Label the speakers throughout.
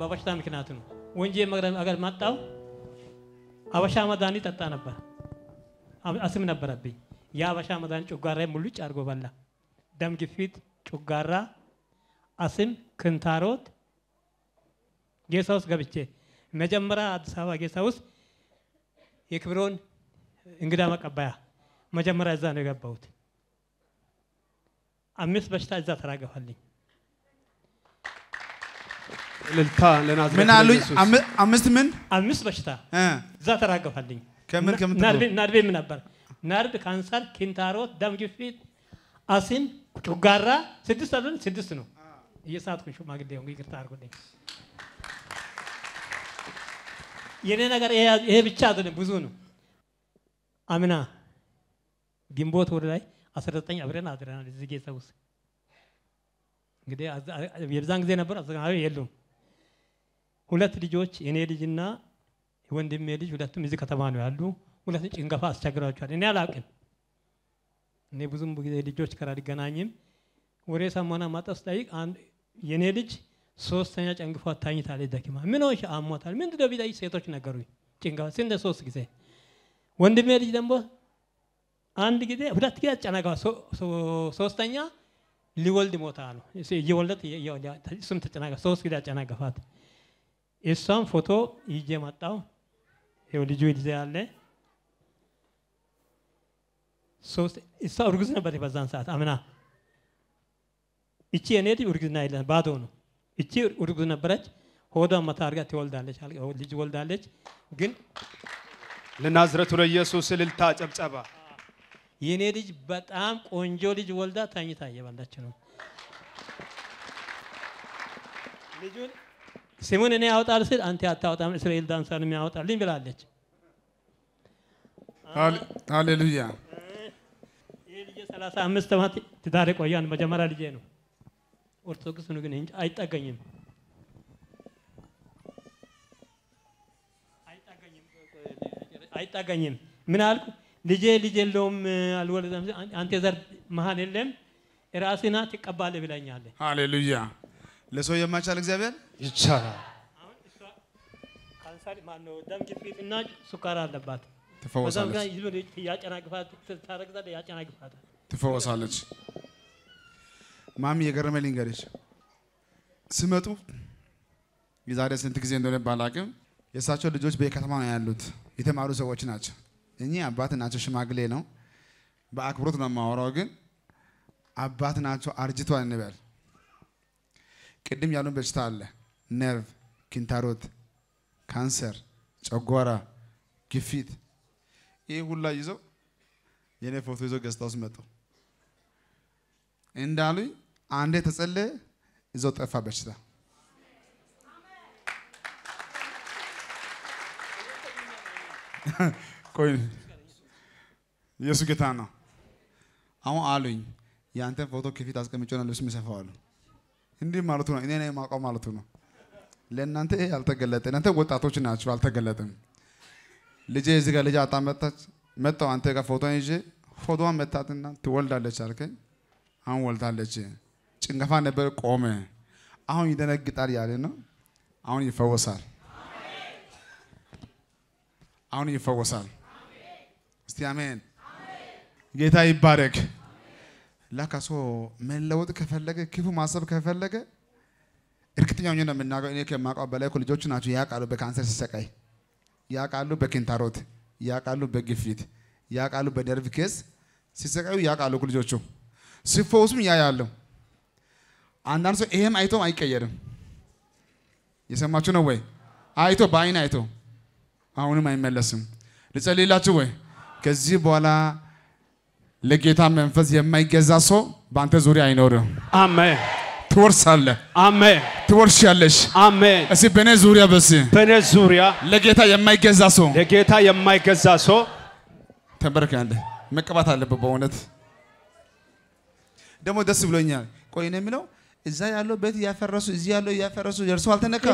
Speaker 1: በበሽታ ምክንያት ነው። ወንጂ አገር መጣው አበሻ መድኃኒት ጠጣ ነበር። አስም ነበረብኝ። የአበሻ መድኃኒት ጮጋራ ሙሉጭ አድርጎ በላ። ደም ግፊት፣ ጩጋራ አስም፣ ክንታሮት ጌሳ ውስጥ ገብቼ መጀመሪያ አዲስ አበባ ጌሳ ውስጥ የክብሮን እንግዳ መቀበያ መጀመሪያ እዛ ነው የገባሁት። አምስት በሽታ እዛ ተራገፋልኝ።
Speaker 2: እልልታ ለናዝሬት ምን አሉኝ? አምስት ምን
Speaker 1: አምስት በሽታ እዛ ተራገፋልኝ። ከምን ከምን ናርቤ ምን ነበር? ናርድ፣ ካንሰር፣ ኪንታሮት፣ ደም ግፊት፣ አሲም፣ ጮጋራ ስድስት አይደል? ስድስት ነው። እየሳትኩኝ ሽማግሌ ሆንኩ። ይቅርታ አድርጉልኝ። የኔ ነገር ይሄ ብቻ አይደለም፣ ብዙ ነው። አምና ግንቦት ወር ላይ አስራ ዘጠኝ አብረን አድረናል እዚህ ጌታ ውስጥ እንግዲህ ጊዜ ነበር አዘጋቢ የሉም ሁለት ልጆች የኔ ልጅና ወንድሜ ልጅ ሁለቱም እዚህ ከተማ ነው ያሉ። ሁለት ጭንገፋ አስቸግሯቸዋል። እኔ አላውቅም። እኔ ብዙም ጊዜ ልጆች ጋር አልገናኝም። ወሬ ሰሞና ማጠስ ጠይቅ የእኔ ልጅ ሶስተኛ ጨንግፎ ታኝታለች፣ ደክማ ምን ሆንሽ? አሟታል። ምንድን ነው ቢጠይቅ ሴቶች ነገሩ ጭንገፋ ስንት ሶስት ጊዜ ወንድሜ ልጅ ደግሞ አንድ ጊዜ ሁለት ጊዜ አጨናገፋ፣ ሶስተኛ ሊወልድ ሞታ ነው እየወለድ እሱም ተጨናገፋ፣ ሶስት ጊዜ አጨናገፋት። የእሷን ፎቶ ይዤ መጣው። ይኸው ልጁ ይዜ ያለ ሶስት እሷ እርጉዝ ነበር በዛን ሰዓት አምና። እቺ የኔ ልጅ እርግዝና የለም ባዶ ነው። እቺ እርጉዝ ነበረች። ሆዷን መታ አድርጋ ትወልዳለች፣ ልጅ ወልዳለች። ግን ለናዝረቱ ለኢየሱስ እልልታ ጨብጨባ። የኔ ልጅ በጣም ቆንጆ ልጅ ወልዳ ተኝታ እየበላች ነው ልጁን ስሙን እኔ ያወጣል ስል አንተ አታወጣም፣ እስራኤል ዳንሳን የሚያወጣልኝ ብላለች። ሃሌሉያ። ይህ ልጄ ሰላሳ አምስት ዓመት ትዳር ቆያን። መጀመሪያ ልጄ ነው። ኦርቶዶክስ ነው፣ ግን እንጂ አይጠገኝም አይጠገኝም። ምን አልኩ? ልጄ ልጅ የለውም አልወለደም። አንተ ዘር መሀል የለም ራስና ትቀባለህ ብለኛለህ።
Speaker 2: ሃሌሉያ ለሰው የማይቻል እግዚአብሔር ይቻላል።
Speaker 1: ደም ግፊት እና ሱካር አለባት
Speaker 2: ትፈወሳለች። ማሚ የገረመ ልንገርሽ፣ ስመጡ የዛሬ ስንት ጊዜ እንደሆነ ባላቅም የእሳቸው ልጆች በከተማ ነው ያሉት፣ የተማሩ ሰዎች ናቸው። እኚህ አባት ናቸው፣ ሽማግሌ ነው። በአክብሮት ነው የማወራው፣ ግን አባት ናቸው። አርጅቷ እንበል ቅድም ያሉን በሽታ አለ፣ ነርቭ፣ ኪንታሮት፣ ካንሰር፣ ጨጓራ፣ ግፊት፣ ይህ ሁላ ይዘው የእኔ ፎቶ ይዘው ገዝታ ውስጥ መጡ። እንዳሉኝ አንዴ ተጸለ ይዘው ጠፋ በሽታ። ቆይ ኢየሱስ ጌታ ነው። አሁን አሉኝ የአንተን ፎቶ ከፊት አስቀምጬ ነው ልብስ የምሰፋው አሉ። እንዲህ ማለቱ ነው። እኔ የማውቀው ማለቱ ነው። ለእናንተ ይሄ አልተገለጠ። እናንተ ወጣቶች ናችሁ፣ አልተገለጠም። ልጄ እዚህ ጋር ልጅ አጣመጣች መጣው አንተ ጋር ፎቶን ይዤ ፎቶዋን መታትና ትወልዳለች አልከኝ። አሁን ወልዳለች። ጭንገፋ ነበር ቆመ። አሁን ይደነግጣል ያለ ነው። አሁን ይፈወሳል። አሁን ይፈወሳል። እስቲ አሜን። ጌታ ይባረክ። ላካሶ መለወጥ ከፈለገ ክፉ ማሰብ ከፈለገ እርግጠኛ ሆኜ ነው የምናገረው። እኔ ከማውቀው በላይ እኮ ልጆቹ ናቸው ያውቃሉ፣ በካንሰር ሲሰቃይ ያውቃሉ፣ በኪንታሮት ያውቃሉ፣ በግፊት ያውቃሉ፣ በደርቭ ኬስ ሲሰቃዩ ያውቃሉ ልጆቹ። ሲፈወሱም ያ አንዳንድ ሰው ይሄም አይቶም አይቀየርም። የሰማችሁ ነው ወይ? አይቶ በአይን አይቶ አሁንም አይመለስም። ልጸልይላችሁ ወይ ከዚህ በኋላ ለጌታ መንፈስ የማይገዛ ሰው በአንተ ዙሪያ አይኖርም። አሜን። ትወርሳለህ። አሜን። ትወርሻለሽ። አሜን። እስቲ በእኔ ዙሪያ በስ በእኔ ዙሪያ ለጌታ የማይገዛ ሰው ለጌታ የማይገዛ ሰው ተንበረክካለ መቀባት አለበት። በእውነት ደግሞ ደስ ብሎኛል። ቆይ ነው የሚለው እዛ ያለው ቤት እያፈረሱ እዚህ ያለው እያፈረሱ ደርሶ አልተነካ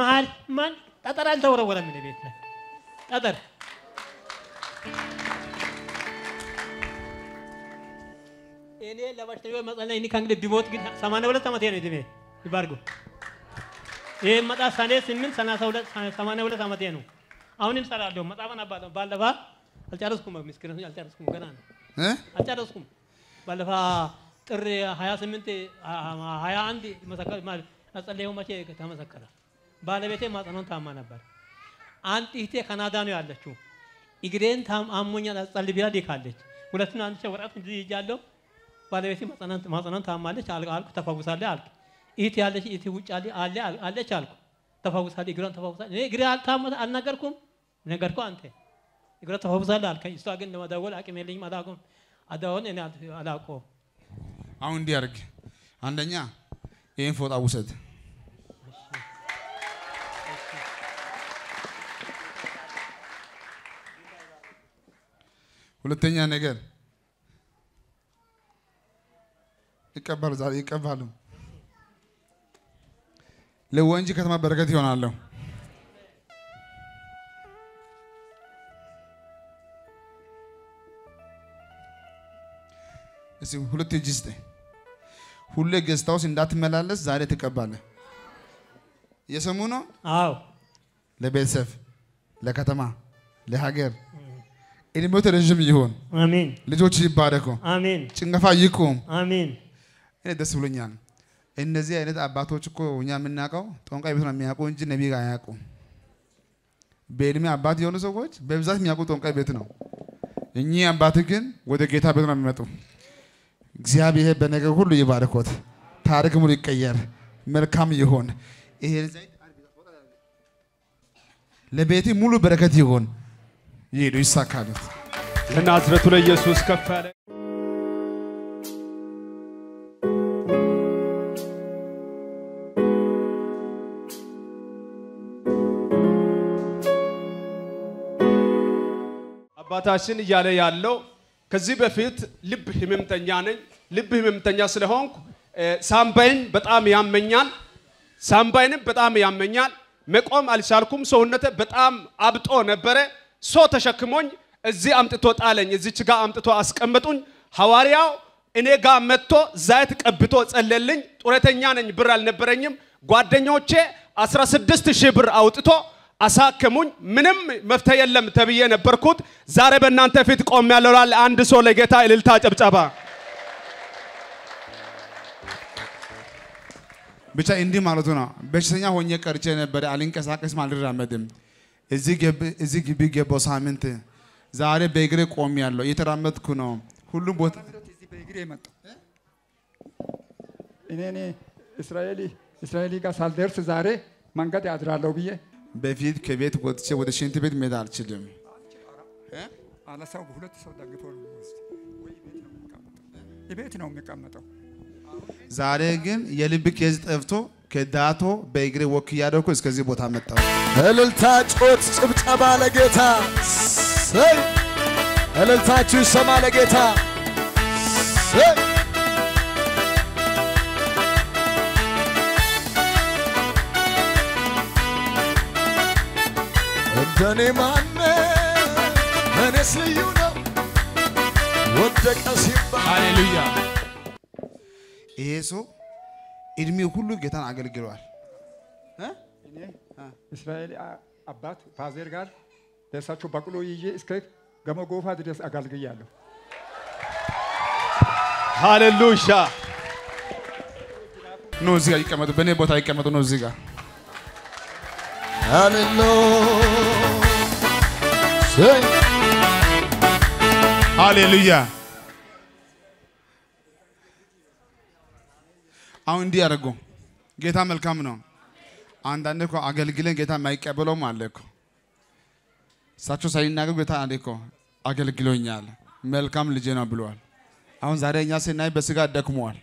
Speaker 1: መሀል ማን ጠጠር አልተወረወረም ቤት ላይ ጠጠር እኔ ለበሽተኞ መጸለይ ከእንግዲህ ቢሞት ግን ሰማንያ ዓመቴ ነው እድሜ ይባርጉ። ይህ መጣ ሰኔ ስምንት ሰማንያ ሁለት ዓመቴ ነው። አሁንም እሰራለሁ። መጽሐፍን አባለሁ ባለፈ አልጨረስኩም፣ ምስክር አልጨረስኩም፣ ገና ነው አልጨረስኩም። ባለፈ ጥር ሀያ ስምንት ሀያ አንድ መጸለየው መቼ ተመሰከረ። ባለቤቴ ማጸኗን ታማ ነበር። አንድ እህቴ ካናዳ ነው ያለችው። እግሬን አሞኛል አጸልይ ብላ ዴካለች። ሁለቱን አንድ ሸ ወረቀት ይዣለሁ ባለቤቴ ማጽናን ታማለች አልኩ። ተፈውሳለ አልኩ። ኢት ያለች ኢት ውጭ አለ አለ አለች አልኩ። ተፈውሳለ እግሯን ተፈውሳለ። እኔ እግሬ አልታመ አልነገርኩም ነገርኩ አንተ እግሯ ተፈውሳለ አልከኝ። እሷ ግን ለመደወል አቅም የለኝም አላውቅም። አዳውን እኔ አላውቀውም።
Speaker 2: አሁን እንዲህ አድርግ። አንደኛ ይህን ፎጣ ውሰድ። ሁለተኛ ነገር ይቀባል። ዛሬ ይቀባሉ። ለወንጂ ከተማ በረከት ይሆናለሁ። እስኪ ሁለት እጅ ስጥ። ሁሌ ገዝታ ውስጥ እንዳትመላለስ ዛሬ ትቀባለህ። የሰሙ ነው። አዎ፣ ለቤተሰብ ለከተማ፣ ለሀገር እድሜው ረዥም ይሁን። አሜን። ልጆች ይባረኩ። አሜን። ጭንገፋ ይቁም። አሜን። እኔ ደስ ብሎኛል። እነዚህ አይነት አባቶች እኮ እኛ የምናውቀው ጠንቋይ ቤት ነው የሚያውቁ እንጂ ነቢይ ጋር አያውቁ። በእድሜ አባት የሆኑ ሰዎች በብዛት የሚያውቁ ጠንቋይ ቤት ነው። እኚህ አባት ግን ወደ ጌታ ቤት ነው የሚመጡ። እግዚአብሔር በነገር ሁሉ ይባርኮት፣ ታሪክ ሙሉ ይቀየር፣ መልካም ይሆን። ይሄን ለቤቴ ሙሉ በረከት ይሆን። ይሄዱ ይሳካለት። ለናዝረቱ ለኢየሱስ ከፍ ያለ አባታችን እያለ ያለው ከዚህ በፊት ልብ ህመምተኛ ነኝ። ልብ ህመምተኛ ስለሆንኩ ሳምባይን በጣም ያመኛል፣ ሳምባይንም በጣም ያመኛል፣ መቆም አልቻልኩም። ሰውነቴ በጣም አብጦ ነበረ። ሰው ተሸክሞኝ እዚህ አምጥቶ ጣለኝ፣ እዚች ጋር አምጥቶ አስቀመጡኝ። ሐዋርያው እኔ ጋር መጥቶ ዛይት ቀብቶ ጸለልኝ። ጡረተኛ ነኝ፣ ብር አልነበረኝም። ጓደኞቼ 16 ሺህ ብር አውጥቶ አሳክሙኝ። ምንም መፍትሄ የለም ተብዬ ነበርኩት። ዛሬ በእናንተ ፊት ቆም ያለው አንድ ሰው ለጌታ እልልታ ጨብጨባ። ብቻ እንዲህ ማለቱ ነው። በሽተኛ ሆኜ ቀርቼ ነበር። አልንቀሳቀስም፣ አልራመድም። እዚህ ግቢ ገባው ሳምንት። ዛሬ በእግሬ ቆም ያለው እየተራመድኩ ነው። ሁሉም ቦታ እኔ እስራኤል ጋር ሳልደርስ ዛሬ መንገድ ያድራለሁ ብዬ በፊት ከቤት ወጥቼ ወደ ሽንት ቤት መሄድ አልችልም። አላሳው ሁለት ሰው ደግፎ ቤት ነው የሚቀመጠው። ዛሬ ግን የልብ ኬዝ ጠፍቶ ከዳቶ በእግሬ ወክ እያደረኩ እስከዚህ ቦታ መጣሁ። እልልታ፣ ጮት፣ ጭብጨባ ለጌታ እልልታችሁ ይሰማ ለጌታ
Speaker 1: ከኔ ማነ
Speaker 2: እኔስ ልዩ ነው ወደቀ ሲባል ሃሌሉያ። ይሄ ሰው እድሜ ሁሉ ጌታን አገልግሏል። እስራኤል አባት ፋዘር ጋር ደርሳቸው በቅሎ ይዤ እስከ ገመጎፋ ድረስ አገልግያለሁ። ሃሌሉያ ኑ እዚህ ጋር ይቀመጡ። በእኔ ቦታ ይቀመጡ። ኑ እዚህ ጋር ሃሌሉያ ሃሌሉያ። አሁን እንዲህ ያደርጉ። ጌታ መልካም ነው። አንዳንድ እኮ አገልግለን ጌታ የማይቀበለውም አለ እኮ። እሳቸው ሳይናገሩ ጌታ አንዴ እኮ አገልግሎኛል መልካም ልጄ ነው ብለዋል። አሁን ዛሬ እኛ ስናይ በስጋ ደክመዋል።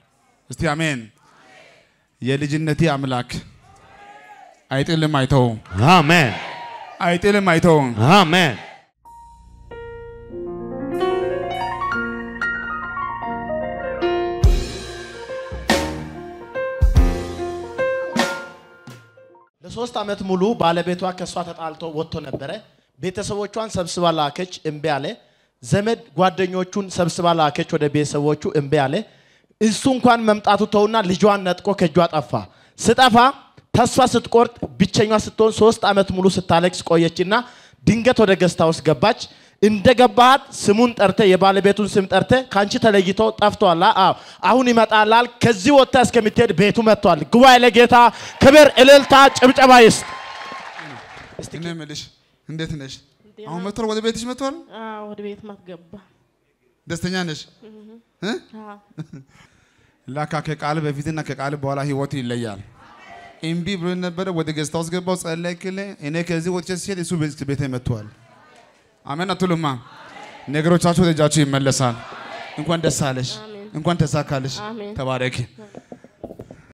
Speaker 2: እስቲ አሜን። የልጅነቴ አምላክ አይጥልም አይተውም። አሜን። አይጥልም አይተውም። አሜን። ሶስት ዓመት ሙሉ ባለቤቷ ከእሷ ተጣልቶ ወጥቶ ነበረ። ቤተሰቦቿን ሰብስባ ላከች፣ እምቢ አለ። ዘመድ ጓደኞቹን ሰብስባ ላከች ወደ ቤተሰቦቹ፣ እምቢ አለ። እሱ እንኳን መምጣቱ ተውና ልጇን ነጥቆ ከእጇ ጠፋ። ስጠፋ ተስፋ ስትቆርጥ ብቸኛ ስትሆን ሶስት ዓመት ሙሉ ስታለቅስ ቆየችና ድንገት ወደ ገስታ ውስጥ ገባች። እንደገባት ስሙን ጠርተ የባለቤቱን ስም ጠርተ ከአንቺ ተለይቶ ጠፍቷል። አዎ አሁን ይመጣላል። ከዚህ ወጥታ እስከምትሄድ ቤቱ መጥቷል። ጉባኤ ለጌታ ክብር፣ እልልታ፣ ጭብጨባ ይስጥ። እኔ የምልሽ እንዴት ነሽ? አሁን መጥቷል። ወደ ቤትሽ መጥቷል። አዎ ወደ ቤት ማትገባ ደስተኛ ነሽ? ላካ ከቃል በፊትና ከቃል በኋላ ህይወት ይለያል። እምቢ ብሎ ነበረ። ወደ ገዝታ ውስጥ ገባው፣ ጸለይክለ እኔ ከዚህ ወጥቼ ሲሄድ እሱ ቤት መጥቷል። አሜን አትሉማ? ነገሮቻችሁ እጃችሁ ይመለሳል። እንኳን ደስ አለሽ፣ እንኳን ተሳካለሽ። ተባረኪ።